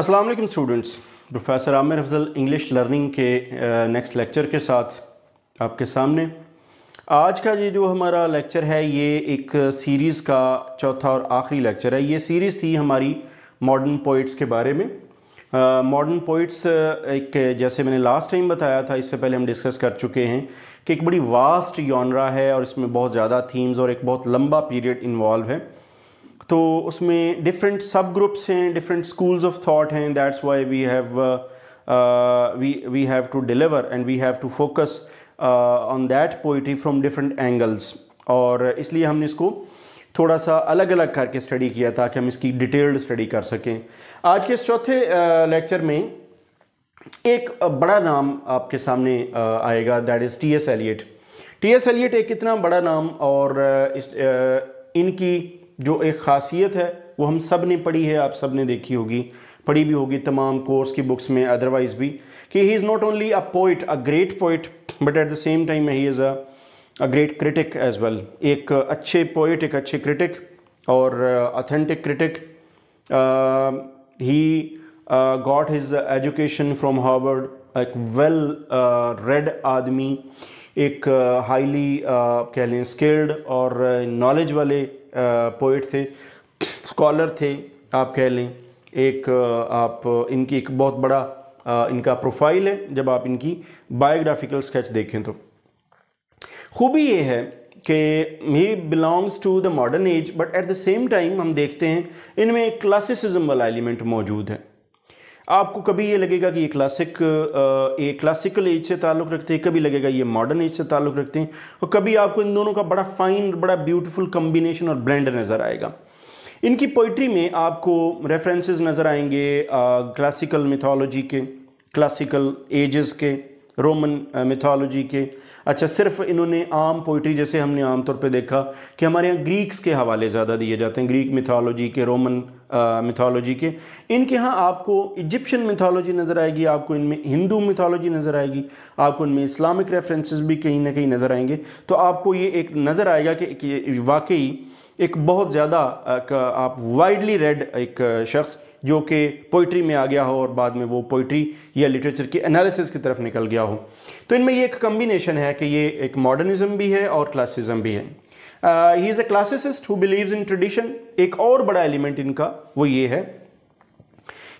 अस्सलाम वालेकुम students professor Aamir Afzal English learning के नेक्स्ट लेक्चर के साथ आपके सामने आज का ये जो हमारा लेक्चर है ये एक सीरीज़ का चौथा और आखिरी लेक्चर है ये सीरीज़ थी हमारी मॉडर्न पोइट्स के बारे में मॉडर्न uh, पोइट्स एक जैसे मैंने लास्ट टाइम बताया था इससे पहले हम डिस्कस कर चुके हैं कि एक बड़ी वास्ट यौनरा है और इसमें बहुत ज़्यादा थीम्स और एक बहुत लंबा पीरियड इन्वॉल्व है तो उसमें डिफरेंट सब ग्रुप्स हैं डिफरेंट स्कूल्स ऑफ थॉट हैं that's why we have we we have to deliver and we have to focus on that poetry from different angles और इसलिए हमने इसको थोड़ा सा अलग अलग करके स्टडी किया ताकि हम इसकी डिटेल्ड स्टडी कर सकें आज के इस चौथे लेक्चर uh, में एक uh, बड़ा नाम आपके सामने uh, आएगा that is T S Eliot T S Eliot एक कितना बड़ा नाम और इस इनकी जो एक खासियत है वो हम सब ने पढ़ी है आप सब ने देखी होगी पढ़ी भी होगी तमाम कोर्स की बुक्स में अदरवाइज भी कि he is not only a poet a great poet but at the same time he is a a great critic as well एक अच्छे पोइट एक अच्छे क्रिटिक और authentic critic he got his education from Harvard एक well read uh, आदमी एक highly uh, uh, कह लें स्किल्ड और नॉलेज uh, वाले पोइट थे स्कॉलर थे आप कह लें एक आप इनकी एक बहुत बड़ा इनका प्रोफाइल है जब आप इनकी बायोग्राफिकल स्केच देखें तो खूबी ये है कि he belongs to the modern age but at the same time हम देखते हैं इनमें एक क्लासिसिज्म वाला एलिमेंट मौजूद है आपको कभी ये लगेगा कि ये क्लासिक ये क्लासिकल एज से ताल्लुक़ रखते हैं कभी लगेगा ये मॉडर्न एज से ताल्लुक़ रखते हैं और कभी आपको इन दोनों का बड़ा फाइन बड़ा ब्यूटीफुल कम्बिनेशन और ब्लेंड नज़र आएगा इनकी पोइट्री में आपको रेफरेंसेस नज़र आएंगे क्लासिकल मिथोलॉजी के क्लासिकल एजेस के रोमन मिथोलॉजी के अच्छा सिर्फ इन्होंने आम पोइट्री जैसे हमने आम तौर पर देखा कि हमारे यहाँ ग्रीक्स के हवाले ज़्यादा दिए जाते हैं ग्रीक मिथोलॉजी के रोमन मिथोलॉजी के इनके यहाँ आपको इजिप्शियन मिथोलॉजी नज़र आएगी आपको इनमें हिंदू मिथोलॉजी नज़र आएगी आपको इनमें इस्लामिक रेफरेंसेस भी कहीं ना कहीं नज़र आएंगे तो आपको ये एक नज़र आएगा कि वाकई एक बहुत ज़्यादा आप वाइडली रेड एक शख्स जो कि पोइट्री में आ गया हो और बाद में वो पोइट्री या लिटरेचर के एनालिसिस की तरफ निकल गया हो तो इनमें ये एक कम्बिनेशन है कि ये एक मॉडर्निज्म भी है और क्लासिज्म भी है he is a classicist who believe in tradition एक और बड़ा एलिमेंट इनका वो ये है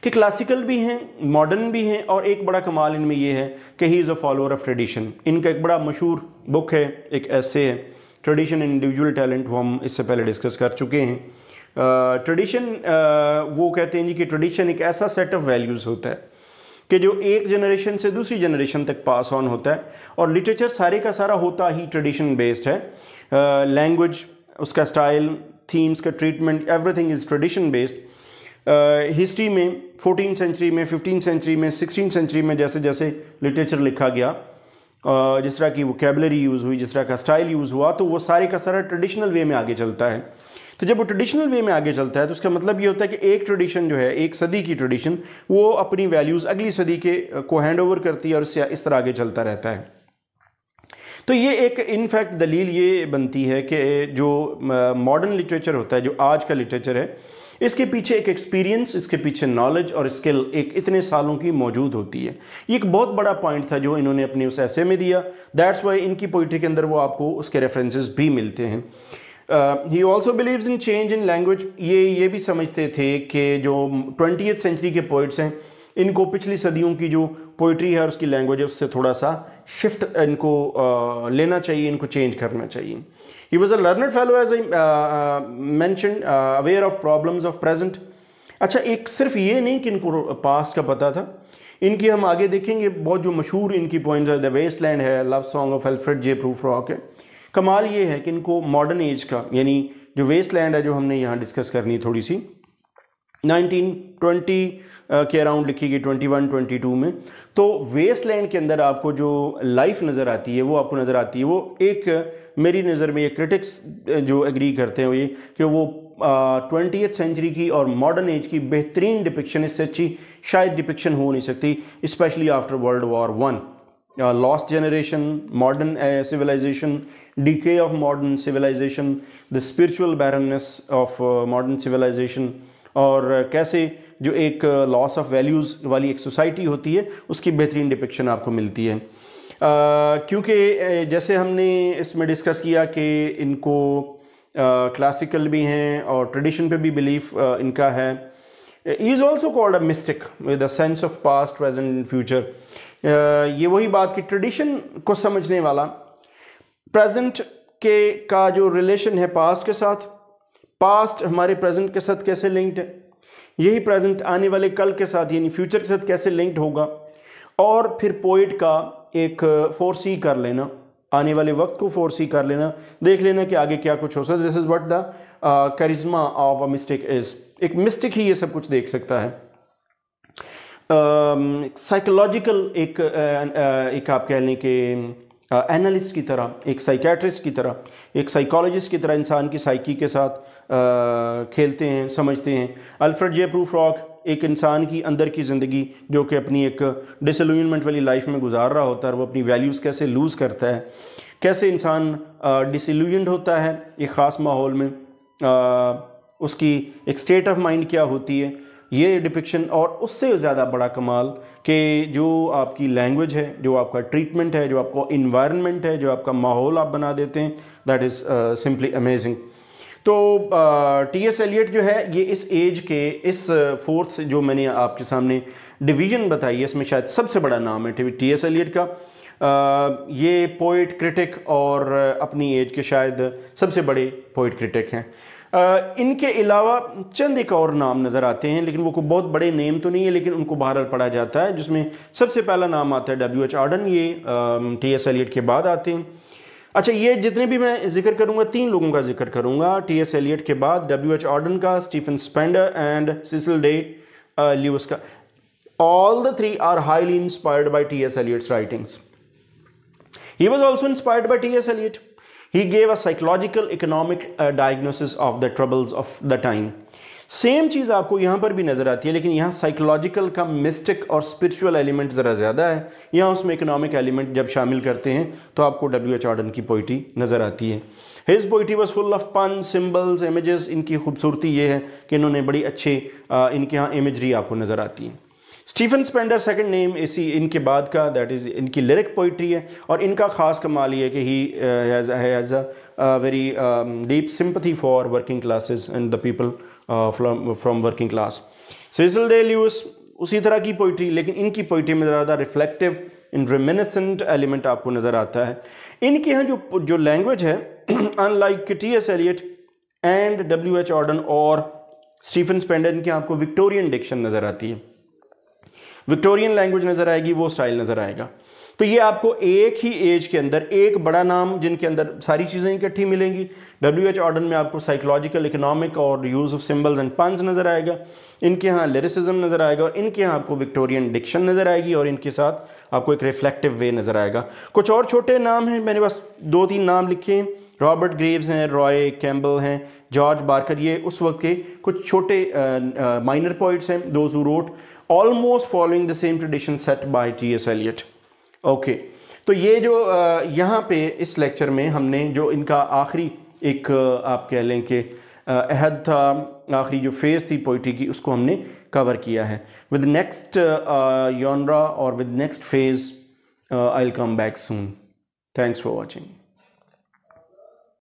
कि क्लासिकल भी हैं मॉडर्न भी हैं और एक बड़ा कमाल इनमें ये है कि he is a follower of tradition इनका एक बड़ा मशहूर बुक है एक ऐसे है ट्रेडिशन इंडिविजुअल टैलेंट वो हम इससे पहले डिस्कस कर चुके हैं ट्रेडिशन वो कहते हैं जी कि ट्रेडिशन एक ऐसा सेट ऑफ वैल्यूज़ होता है कि जो एक जनरेशन से दूसरी जनरेशन तक पास ऑन होता है और लिटरेचर सारे का सारा होता ही ट्रेडिशन बेस्ड है लैंग्वेज उसका स्टाइल थीम्स का treatment everything is tradition based history में फोर्टीन सेंचुरी में फिफ्टीन सेंचुरी में सिक्सटीन सेंचुरी में जैसे जैसे लिटरेचर लिखा गया uh, जिस तरह की वो यूज़ हुई जिस तरह का स्टाइल यूज़ हुआ तो वो सारे का सारा ट्रेडिशनल वे में आगे चलता है तो जब वो ट्रेडिशनल वे में आगे चलता है तो उसका मतलब ये होता है कि एक ट्रेडिशन जो है एक सदी की ट्रेडिशन वो अपनी वैल्यूज़ अगली सदी के को हैंड ओवर करती है और इससे इस तरह आगे चलता रहता है तो ये एक इनफैक्ट दलील ये बनती है कि जो मॉडर्न लिटरेचर होता है जो आज का लिटरेचर है इसके पीछे एक एक्सपीरियंस इसके पीछे नॉलेज और स्किल एक इतने सालों की मौजूद होती है ये एक बहुत बड़ा पॉइंट था जो इन्होंने अपने उस ऐसे में दिया दैट्स वाई इनकी पोइट्री के अंदर वो आपको उसके रेफरेंसेस भी मिलते हैं he also believes in change in language ये ये भी समझते थे कि जो ट्वेंटी सेंचुरी के पोइट्स हैं इनको पिछली सदियों की जो पोइट्री है उसकी लैंग्वेज है उससे थोड़ा सा शिफ्ट uh, इनको आ, uh, लेना चाहिए इनको चेंज करना चाहिए he was a learned fellow as mention aware of problems of present अच्छा एक सिर्फ ये नहीं कि इनको पास का पता था इनकी हम आगे देखेंगे बहुत जो मशहूर इनकी पॉइंट्स है द वेस्ट लैंड है love song of Alfred J Prufrock है कमाल ये है कि इनको मॉडर्न एज का यानी जो वेस्ट लैंड है जो हमने यहाँ डिस्कस करनी है थोड़ी सी 1920 के अराउंड लिखी गई 21 22 में तो वेस्ट लैंड के अंदर आपको जो लाइफ नज़र आती है वो आपको नज़र आती है वो एक मेरी नज़र में ये क्रिटिक्स जो एग्री करते हैं ये कि वो ट्वेंटी सेंचुरी की और मॉडर्न एज की बेहतरीन डिपिक्शन इससे अच्छी शायद डिपिक्शन हो नहीं सकती specially after world war one lost generation modern civilization decay of modern civilization the spiritual barrenness of modern civilization और uh, कैसे जो एक लॉस ऑफ वैल्यूज़ वाली एक सोसाइटी होती है उसकी बेहतरीन डिपिक्शन आपको मिलती है uh, क्योंकि जैसे हमने इसमें डिस्कस किया कि इनको क्लासिकल uh, भी हैं और ट्रेडिशन पे भी बिलीफ uh, इनका है is also called a mystic with a sense of past present and future ये वही बात कि ट्रेडिशन को समझने वाला प्रेजेंट के का जो रिलेशन है पास्ट के साथ पास्ट हमारे प्रेजेंट के साथ कैसे लिंक्ड है यही प्रेजेंट आने वाले कल के साथ यानी फ्यूचर के साथ कैसे लिंक्ड होगा और फिर पोइट का एक फोरसी कर लेना आने वाले वक्त को फोरसी कर लेना देख लेना कि आगे क्या कुछ हो सकता दिस इज़ वट द करिश्मा ऑफ अ मिस्टेक इज़ एक मिस्टिक ही ये सब कुछ देख सकता है साइकोलॉजिकल uh, एक uh, एक आप कह लें कि एनालिस्ट की तरह एक साइकेट्रिस्ट की तरह एक साइकोलॉजिस्ट की तरह इंसान की साइकी के साथ uh, खेलते हैं समझते हैं अल्फ्रेड जे प्रूफ रॉक एक इंसान की अंदर की ज़िंदगी जो कि अपनी एक डिसलूनमेंट वाली लाइफ में गुजार रहा होता है वो अपनी वैल्यूज़ कैसे लूज़ करता है कैसे इंसान डिसल्यूजन होता है एक ख़ास माहौल में उसकी एक स्टेट ऑफ माइंड क्या होती है ये डिपिक्शन और उससे ज़्यादा बड़ा कमाल कि जो आपकी लैंग्वेज है जो आपका ट्रीटमेंट है जो आपका इन्वायरमेंट है जो आपका माहौल आप बना देते हैं दैट इज़ सिंपली अमेजिंग तो टी एस एलियट जो है ये इस एज के इस फोर्थ uh, जो मैंने आपके सामने डिवीजन बताई है इसमें शायद सबसे बड़ा नाम है टी एस एलियट का ये पोइट क्रिटिक और अपनी एज के शायद सबसे बड़े पोइट क्रिटिक हैं इनके अलावा चंद एक और नाम नज़र आते हैं लेकिन वो को बहुत बड़े नेम तो नहीं है लेकिन उनको बाहर पढ़ा जाता है जिसमें सबसे पहला नाम आता है डब्ल्यू एच आर्डन ये टी एस एलियट के बाद आते हैं अच्छा ये जितने भी मैं जिक्र करूँगा तीन लोगों का जिक्र करूँगा टी एस एलियट के बाद डब्ल्यू एच आर्डन का Stephen Spender and Cecil Day Lewis का all the three are highly inspired by T S Eliot's writings He was also inspired by T.S. Eliot. He gave a psychological economic uh, diagnosis of the troubles of the time. Same चीज़ आपको यहाँ पर भी नज़र आती है लेकिन यहाँ साइकोलॉजिकल का मिस्टिक और स्पिरिचुअल एलिमेंट ज़रा ज़्यादा है यहाँ उसमें इकोनॉमिक एलिमेंट जब शामिल करते हैं तो आपको डब्ल्यू एच आर्डन की पोइट्री नज़र आती है his poetry was full of pun symbols images इनकी खूबसूरती ये है कि इन्होंने बड़ी अच्छे uh, इनके यहाँ इमेजरी आपको नज़र आती है स्टीफन स्पेंडर सेकंड नेम इसी इनके बाद का दैट इज़ इनकी लिरिक पोइट्री है और इनका ख़ास कमाल ये है कि he has a very deep sympathy for working classes and the people from working class Cecil Day Lewis उसी तरह की पोइट्री लेकिन इनकी पोइट्री में ज़्यादा रिफ्लेक्टिव इन रिमिनसेंट एलिमेंट आपको नज़र आता है इनके यहाँ जो जो लैंग्वेज है unlike T S Eliot and W H Auden और स्टीफन स्पेंडर इनके आपको विक्टोरियन डिक्शन नज़र आती है विक्टोरियन लैंग्वेज नज़र आएगी वो स्टाइल नज़र आएगा तो ये आपको एक ही एज के अंदर एक बड़ा नाम जिनके अंदर सारी चीज़ें इकट्ठी मिलेंगी डब्ल्यू एच ऑर्डर में आपको साइकोलॉजिकल इकोनॉमिक और use of symbols and puns नज़र आएगा इनके यहाँ लिरिसिज्म नज़र आएगा और इनके यहाँ आपको विक्टोरियन डिक्शन नज़र आएगी और इनके साथ आपको एक रिफ्लेक्टिव वे नज़र आएगा कुछ और छोटे नाम हैं मैंने बस दो तीन नाम लिखे हैं रॉबर्ट ग्रेव्स हैं रॉय कैम्बल हैं जॉर्ज बार्कर ये उस वक्त के कुछ छोटे माइनर पॉइंट्स हैं those wrote almost following the same tradition set by T S Eliot okay तो ये जो यहाँ पे इस लेक्चर में हमने जो इनका आखिरी एक आप कह लें कि अहद था आखिरी जो फेज़ थी पोइट्री की उसको हमने कवर किया है विद नेक्स्ट योनरा और with next phase I will come back soon thanks for watching